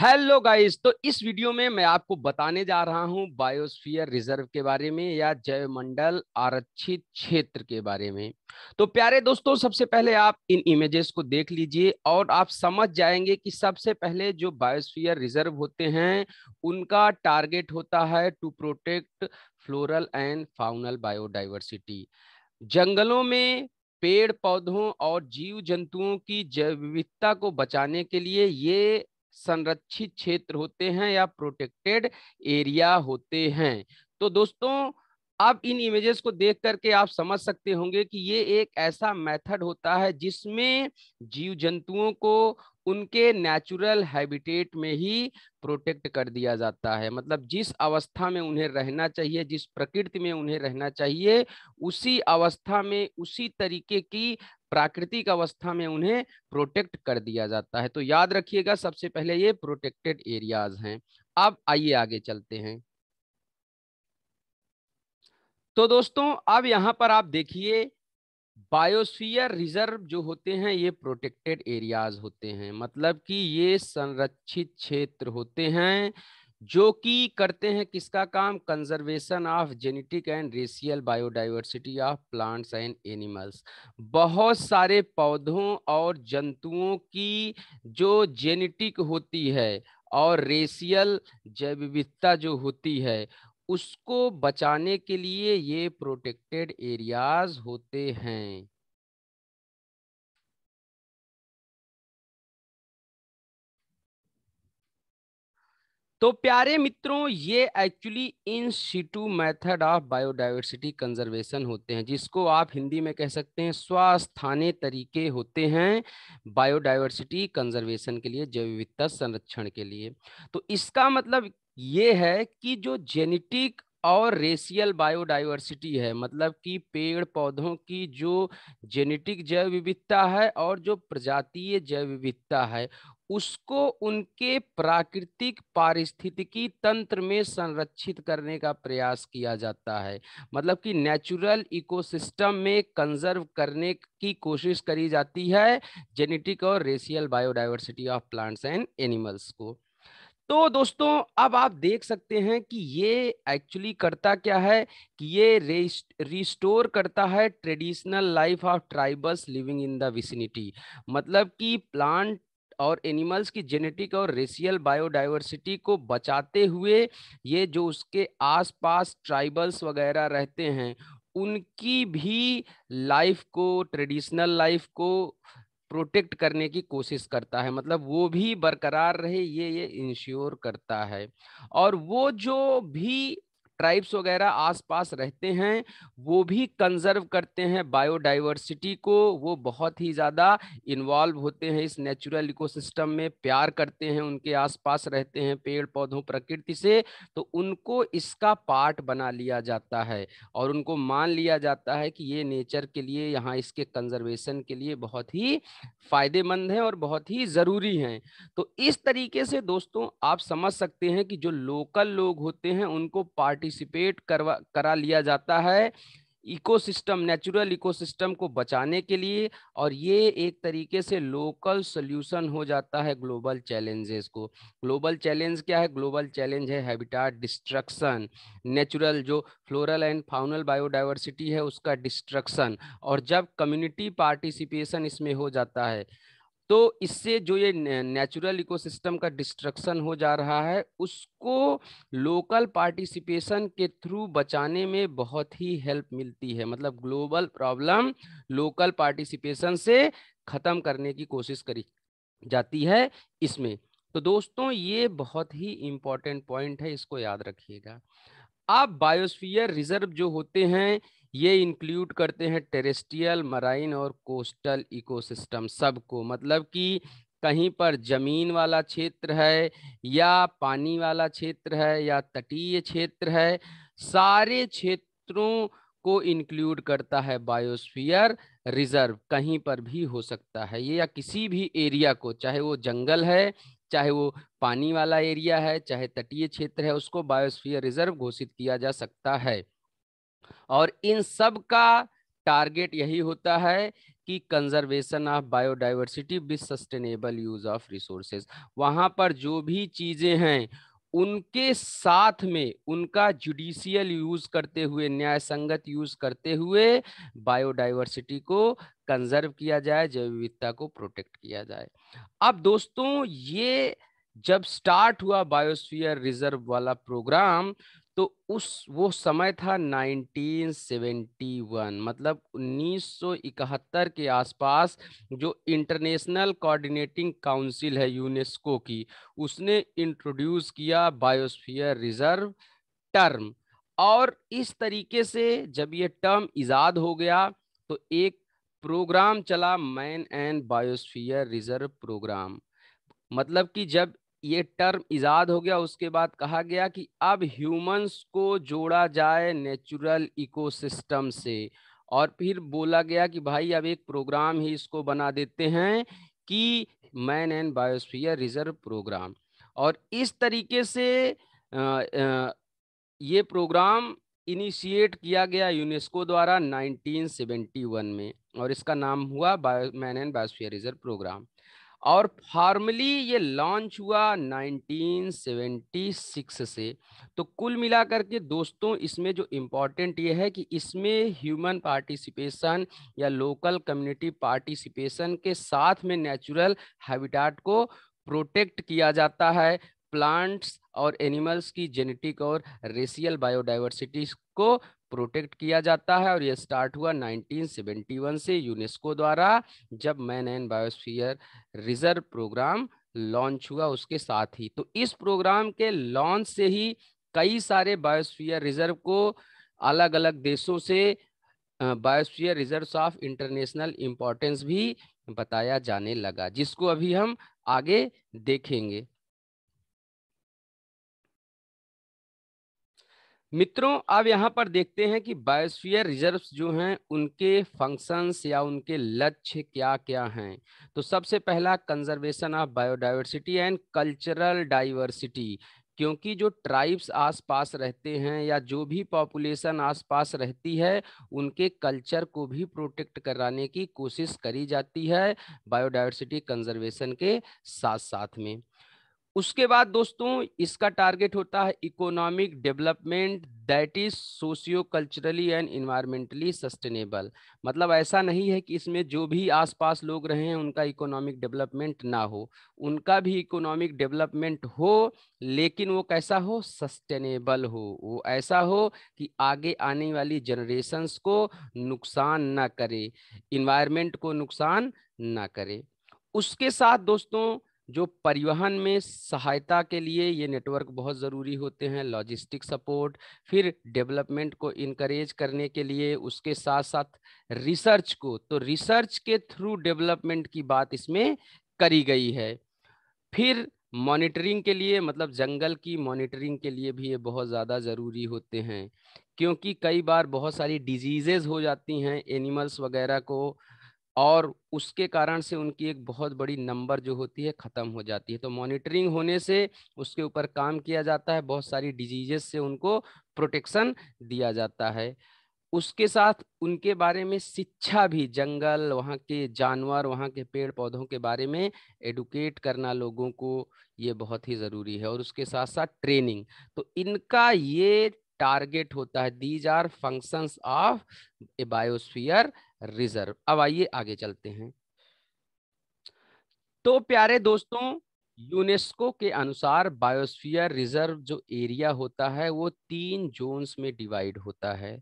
hello guys तो इस video में मैं आपको बताने जा रहा हूं बायोस्फीयर रिजर्व के बारे में या जयमंडल आरक्षित क्षेत्र के बारे में तो प्यारे दोस्तों सबसे पहले आप इन इमेजेस को देख लीजिए और आप समझ जाएंगे कि सबसे पहले जो बायोस्फीयर रिजर्व होते हैं उनका टारगेट होता है to protect floral and faunal biodiversity जंगलों में पेड़ पौधों और जीव जंतुओं की जैव विविधता को बचाने के लिए ये संरक्षित क्षेत्र होते हैं या प्रोटेक्टेड एरिया होते हैं तो दोस्तों आप इन इमेजेस को देख करके आप समझ सकते होंगे कि ये एक ऐसा मेथड होता है जिसमें जीव जंतुओं को उनके नेचुरल हैबिटेट में ही प्रोटेक्ट कर दिया जाता है मतलब जिस अवस्था में उन्हें रहना चाहिए जिस प्रकृति में उन्हें रहना चाहिए उसी अवस्था में उसी तरीके की प्राकृतिक अवस्था में उन्हें प्रोटेक्ट कर दिया जाता है तो याद रखिएगा सबसे पहले ये प्रोटेक्टेड एरियाज हैं अब आइए आगे चलते हैं तो दोस्तों अब यहां पर आप देखिए बायोस्फीयर रिजर्व जो होते हैं ये प्रोटेक्टेड एरियाज होते हैं मतलब कि ये संरक्षित क्षेत्र होते हैं जो कि करते हैं किसका काम conservation of genetic and racial biodiversity of plants and animals बहुत सारे पौधों और जंतुओं की जो जेनेटिक होती है और रेशियल जैव विविधता जो होती है उसको बचाने के लिए ये प्रोटेक्टेड एरियाज होते हैं तो प्यारे मित्रों ये actually in situ method of biodiversity conservation होते हैं जिसको आप हिंदी में कह सकते हैं स्वास्थाने तरीके होते हैं बायोडाइवर्सिटी कंजर्वेशन के लिए जैव विविधता संरक्षण के लिए तो इसका मतलब ये है कि जो जेनेटिक और रेशियल बायोडाइवर्सिटी है मतलब कि पेड़ पौधों की जो जेनेटिक जैव विविधता है और जो प्रजातीय जैव विविधता है उसको उनके प्राकृतिक पारिस्थितिकी तंत्र में संरक्षित करने का प्रयास किया जाता है मतलब कि नेचुरल इकोसिस्टम में कंजर्व करने की कोशिश करी जाती है जेनेटिक और racial biodiversity of plants and animals को तो दोस्तों अब आप देख सकते हैं कि ये एक्चुअली करता क्या है कि ये रिस्टोर करता है traditional life of tribals living in the vicinity मतलब कि प्लांट और एनिमल्स की जेनेटिक और रेशियल बायोडाइवर्सिटी को बचाते हुए ये जो उसके आसपास ट्राइबल्स वगैरह रहते हैं उनकी भी लाइफ को ट्रेडिशनल लाइफ को प्रोटेक्ट करने की कोशिश करता है मतलब वो भी बरकरार रहे ये ये इंश्योर करता है और वो जो भी ट्राइब्स वगैरह आसपास रहते हैं वो भी कंजर्व करते हैं बायोडाइवर्सिटी को वो बहुत ही ज़्यादा इन्वॉल्व होते हैं इस नेचुरल इकोसिस्टम में प्यार करते हैं उनके आसपास रहते हैं पेड़ पौधों प्रकृति से तो उनको इसका पार्ट बना लिया जाता है और उनको मान लिया जाता है कि ये नेचर के लिए यहाँ इसके कंजर्वेशन के लिए बहुत ही फायदेमंद है और बहुत ही ज़रूरी हैं तो इस तरीके से दोस्तों आप समझ सकते हैं कि जो लोकल लोग होते हैं उनको पार्ट पार्टिसिपेट करवा करा लिया जाता है इकोसिस्टम नेचुरल इकोसिस्टम को बचाने के लिए और ये एक तरीके से लोकल सोल्यूशन हो जाता है ग्लोबल चैलेंजेस को ग्लोबल चैलेंज क्या है ग्लोबल चैलेंज है हैबिटाट डिस्ट्रक्शन नेचुरल जो फ्लोरल एंड फाउनल बायोडाइवर्सिटी है उसका डिस्ट्रक्शन और जब कम्युनिटी पार्टिसिपेशन इसमें हो जाता है तो इससे जो ये नेचुरल इकोसिस्टम का डिस्ट्रक्शन हो जा रहा है उसको लोकल पार्टिसिपेशन के थ्रू बचाने में बहुत ही हेल्प मिलती है मतलब ग्लोबल प्रॉब्लम लोकल पार्टिसिपेशन से ख़त्म करने की कोशिश करी जाती है इसमें तो दोस्तों ये बहुत ही इम्पॉर्टेंट पॉइंट है इसको याद रखिएगा आप बायोस्फीयर रिजर्व जो होते हैं ये इंक्लूड करते हैं टेरेस्ट्रियल मराइन और कोस्टल इकोसिस्टम सबको मतलब कि कहीं पर जमीन वाला क्षेत्र है या पानी वाला क्षेत्र है या तटीय क्षेत्र है सारे क्षेत्रों को इंक्लूड करता है बायोस्फीयर रिजर्व कहीं पर भी हो सकता है ये या किसी भी एरिया को चाहे वो जंगल है चाहे वो पानी वाला एरिया है चाहे तटीय क्षेत्र है उसको बायोस्फीयर रिजर्व घोषित किया जा सकता है और इन सब का टारगेट यही होता है कि conservation of biodiversity with sustainable use of resources वहां पर जो भी चीज़ें हैं उनके साथ में उनका जुडिशियल यूज करते हुए न्याय संगत यूज करते हुए बायोडाइवर्सिटी को कंजर्व किया जाए जैव विविधता को प्रोटेक्ट किया जाए अब दोस्तों ये जब स्टार्ट हुआ बायोस्फीयर रिजर्व वाला प्रोग्राम तो उस वो समय था 1971 मतलब 1971 के आसपास जो इंटरनेशनल कोऑर्डिनेटिंग काउंसिल है यूनेस्को की उसने इंट्रोड्यूस किया बायोस्फीयर रिजर्व टर्म और इस तरीके से जब ये टर्म इजाद हो गया तो एक प्रोग्राम चला man and biosphere reserve programme मतलब कि जब ये टर्म ईजाद हो गया उसके बाद कहा गया कि अब ह्यूमंस को जोड़ा जाए नेचुरल इकोसिस्टम से और फिर बोला गया कि भाई अब एक प्रोग्राम ही इसको बना देते हैं कि man and biosphere reserve programme और इस तरीके से ये प्रोग्राम इनिशिएट किया गया यूनेस्को द्वारा 1971 में और इसका नाम हुआ bio man and biosphere reserve programme और फॉर्मली ये लॉन्च हुआ 1976 से तो कुल मिलाकर के दोस्तों इसमें जो इम्पॉर्टेंट ये है कि इसमें ह्यूमन पार्टिसिपेशन या लोकल कम्युनिटी पार्टिसिपेशन के साथ में नेचुरल हैबिटाट को प्रोटेक्ट किया जाता है प्लांट्स और एनिमल्स की जेनेटिक और रेशियल बायोडाइवर्सिटी को प्रोटेक्ट किया जाता है और ये स्टार्ट हुआ 1971 से यूनेस्को द्वारा जब man and biosphere reserve programme launch हुआ उसके साथ ही तो इस प्रोग्राम के लॉन्च से ही कई सारे बायोस्फीयर रिजर्व को अलग अलग देशों से biosphere reserve of international importance भी बताया जाने लगा जिसको अभी हम आगे देखेंगे मित्रों अब यहाँ पर देखते हैं कि बायोस्फीयर रिजर्व्स जो हैं उनके फंक्शंस या उनके लक्ष्य क्या क्या हैं तो सबसे पहला conservation of biodiversity and cultural diversity क्योंकि जो ट्राइब्स आसपास रहते हैं या जो भी पॉपुलेशन आसपास रहती है उनके कल्चर को भी प्रोटेक्ट कराने की कोशिश करी जाती है बायोडाइवर्सिटी कंजर्वेशन के साथ साथ में उसके बाद दोस्तों इसका टारगेट होता है economic development that is socio culturally and environmentally sustainable मतलब ऐसा नहीं है कि इसमें जो भी आसपास लोग रहे हैं उनका इकोनॉमिक डेवलपमेंट ना हो उनका भी इकोनॉमिक डेवलपमेंट हो लेकिन वो कैसा हो सस्टेनेबल हो वो ऐसा हो कि आगे आने वाली जनरेशन्स को नुकसान ना करे इन्वायरमेंट को नुकसान ना करे उसके साथ दोस्तों जो परिवहन में सहायता के लिए ये नेटवर्क बहुत ज़रूरी होते हैं लॉजिस्टिक सपोर्ट फिर डेवलपमेंट को इनक्रेज करने के लिए उसके साथ साथ रिसर्च को तो रिसर्च के थ्रू डेवलपमेंट की बात इसमें करी गई है फिर मॉनिटरिंग के लिए मतलब जंगल की मॉनिटरिंग के लिए भी ये बहुत ज़्यादा ज़रूरी होते हैं क्योंकि कई बार बहुत सारी डिजीज़ेज़ हो जाती हैं एनिमल्स वगैरह को और उसके कारण से उनकी एक बहुत बड़ी नंबर जो होती है ख़त्म हो जाती है तो मॉनिटरिंग होने से उसके ऊपर काम किया जाता है बहुत सारी डिजीजेस से उनको प्रोटेक्शन दिया जाता है उसके साथ उनके बारे में शिक्षा भी जंगल वहाँ के जानवर वहाँ के पेड़ पौधों के बारे में एडुकेट करना लोगों को ये बहुत ही ज़रूरी है और उसके साथ साथ ट्रेनिंग तो इनका ये टारगेट होता है these are functions of a biosphere reserve अब आइए आगे चलते हैं तो प्यारे दोस्तों यूनेस्को के अनुसार बायोस्फीयर रिजर्व जो एरिया होता है वो तीन जोन्स में डिवाइड होता है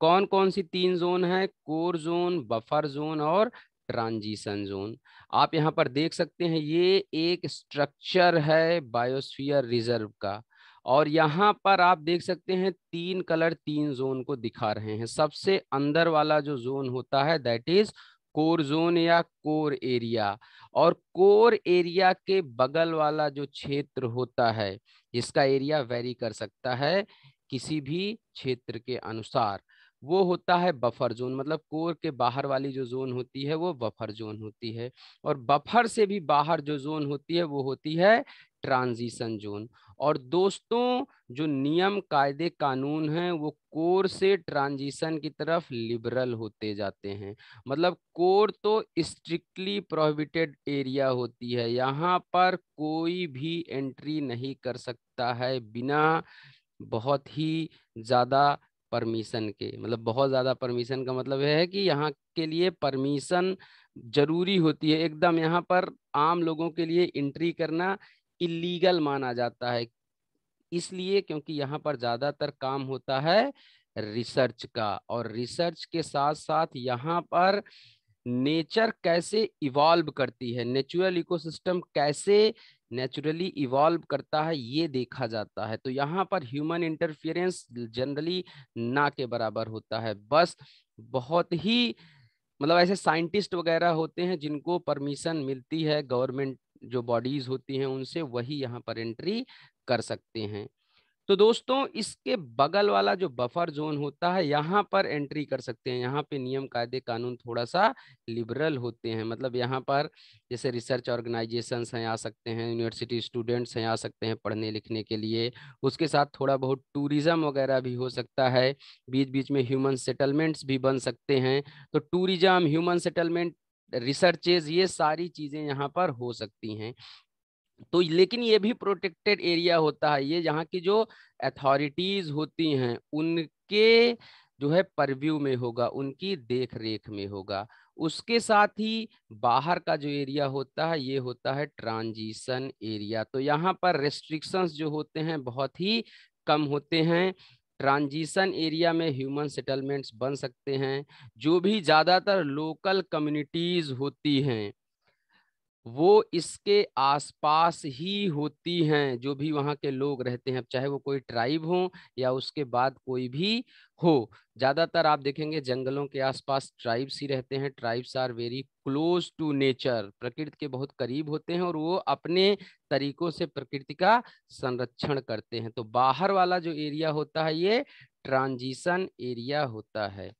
कौन कौन सी तीन जोन है कोर जोन बफर जोन और ट्रांजिशन जोन आप यहां पर देख सकते हैं ये एक स्ट्रक्चर है बायोस्फीयर रिजर्व का और यहाँ पर आप देख सकते हैं तीन कलर तीन जोन को दिखा रहे हैं सबसे अंदर वाला जो जोन होता है दैट इज कोर जोन या कोर एरिया और कोर एरिया के बगल वाला जो क्षेत्र होता है इसका एरिया वेरी कर सकता है किसी भी क्षेत्र के अनुसार वो होता है बफर जोन मतलब कोर के बाहर वाली जो जोन होती है वो बफर जोन होती है और बफर से भी बाहर जो जोन होती है वो होती है ट्रांजिशन जोन और दोस्तों जो नियम कायदे कानून हैं वो कोर से ट्रांजिशन की तरफ लिबरल होते जाते हैं मतलब कोर तो स्ट्रिक्टली प्रोहिबिटेड एरिया होती है यहाँ पर कोई भी एंट्री नहीं कर सकता है बिना बहुत ही ज़्यादा परमिशन के मतलब बहुत ज़्यादा परमिशन का मतलब यह है कि यहाँ के लिए परमिशन जरूरी होती है एकदम यहाँ पर आम लोगों के लिए एंट्री करना इलीगल माना जाता है इसलिए क्योंकि यहाँ पर ज़्यादातर काम होता है रिसर्च का और रिसर्च के साथ साथ यहाँ पर नेचर कैसे इवॉल्व करती है नेचुरल इकोसिस्टम कैसे नेचुरली इवॉल्व करता है ये देखा जाता है तो यहाँ पर ह्यूमन इंटरफियरेंस जनरली ना के बराबर होता है बस बहुत ही मतलब ऐसे साइंटिस्ट वगैरह होते हैं जिनको परमिशन मिलती है गवर्नमेंट जो बॉडीज होती हैं उनसे वही यहाँ पर एंट्री कर सकते हैं तो दोस्तों इसके बगल वाला जो बफर जोन होता है यहाँ पर एंट्री कर सकते हैं यहाँ पे नियम कायदे कानून थोड़ा सा लिबरल होते हैं मतलब यहाँ पर जैसे रिसर्च ऑर्गेनाइजेशन हैं आ सकते हैं यूनिवर्सिटी स्टूडेंट्स हैं आ सकते हैं पढ़ने लिखने के लिए उसके साथ थोड़ा बहुत टूरिज़्म वगैरह भी हो सकता है बीच बीच में ह्यूमन सेटलमेंट्स भी बन सकते हैं तो टूरिज्म ह्यूमन सेटलमेंट रिसर्चेज ये सारी चीज़ें यहाँ पर हो सकती हैं तो लेकिन ये भी प्रोटेक्टेड एरिया होता है ये यहाँ की जो अथॉरिटीज़ होती हैं उनके जो है परव्यू में होगा उनकी देख रेख में होगा उसके साथ ही बाहर का जो एरिया होता है ये होता है ट्रांजिशन एरिया तो यहाँ पर रेस्ट्रिक्शंस जो होते हैं बहुत ही कम होते हैं ट्रांजिशन एरिया में ह्यूमन सेटलमेंट्स बन सकते हैं जो भी ज़्यादातर लोकल कम्युनिटीज़ होती हैं वो इसके आसपास ही होती हैं जो भी वहाँ के लोग रहते हैं चाहे वो कोई ट्राइब हो या उसके बाद कोई भी हो ज़्यादातर आप देखेंगे जंगलों के आसपास ट्राइब्स ही रहते हैं tribes are very close to nature प्रकृति के बहुत करीब होते हैं और वो अपने तरीकों से प्रकृति का संरक्षण करते हैं तो बाहर वाला जो एरिया होता है ये ट्रांजिशन एरिया होता है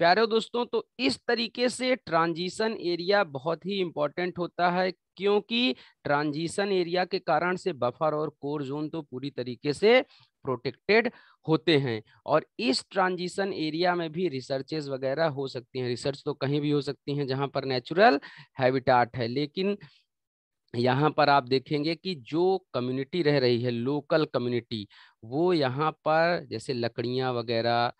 प्यारे दोस्तों तो इस तरीके से ट्रांजिशन एरिया बहुत ही इंपॉर्टेंट होता है क्योंकि ट्रांजिशन एरिया के कारण से बफर और कोर जोन तो पूरी तरीके से प्रोटेक्टेड होते हैं और इस ट्रांजिशन एरिया में भी रिसर्चेज वगैरह हो सकती हैं रिसर्च तो कहीं भी हो सकती हैं जहां पर नेचुरल हैबिटाट है लेकिन यहाँ पर आप देखेंगे कि जो कम्युनिटी रह रही है लोकल कम्युनिटी वो यहाँ पर जैसे लकड़ियाँ वगैरह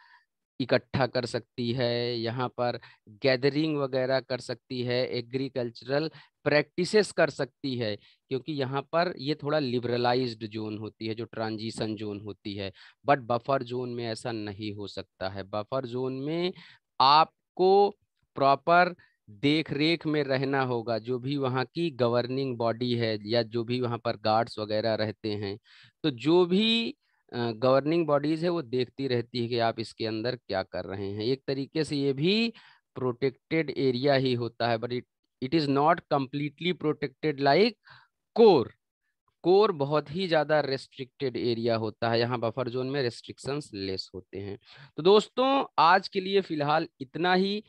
इकट्ठा कर सकती है यहाँ पर गैदरिंग वगैरह कर सकती है एग्रीकल्चरल प्रैक्टिसेस कर सकती है क्योंकि यहाँ पर ये थोड़ा लिबरलाइज्ड जोन होती है जो ट्रांजिशन जोन होती है बट बफर जोन में ऐसा नहीं हो सकता है बफर जोन में आपको प्रॉपर देख रेख में रहना होगा जो भी वहाँ की गवर्निंग बॉडी है या जो भी वहाँ पर गार्ड्स वगैरह रहते हैं तो जो भी गवर्निंग बॉडीज है वो देखती रहती है कि आप इसके अंदर क्या कर रहे हैं एक तरीके से ये भी प्रोटेक्टेड एरिया ही होता है but it it is not completely protected like core core बहुत ही ज़्यादा रेस्ट्रिक्टेड एरिया होता है यहाँ बफर जोन में रेस्ट्रिक्शंस लेस होते हैं तो दोस्तों आज के लिए फ़िलहाल इतना ही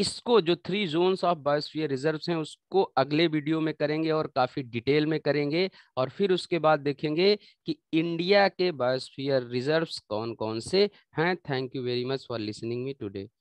इसको जो three zone of biosphere reserve हैं उसको अगले वीडियो में करेंगे और काफ़ी डिटेल में करेंगे और फिर उसके बाद देखेंगे कि इंडिया के बायोस्फीयर रिजर्व कौन कौन से हैं thank you very much for listening me today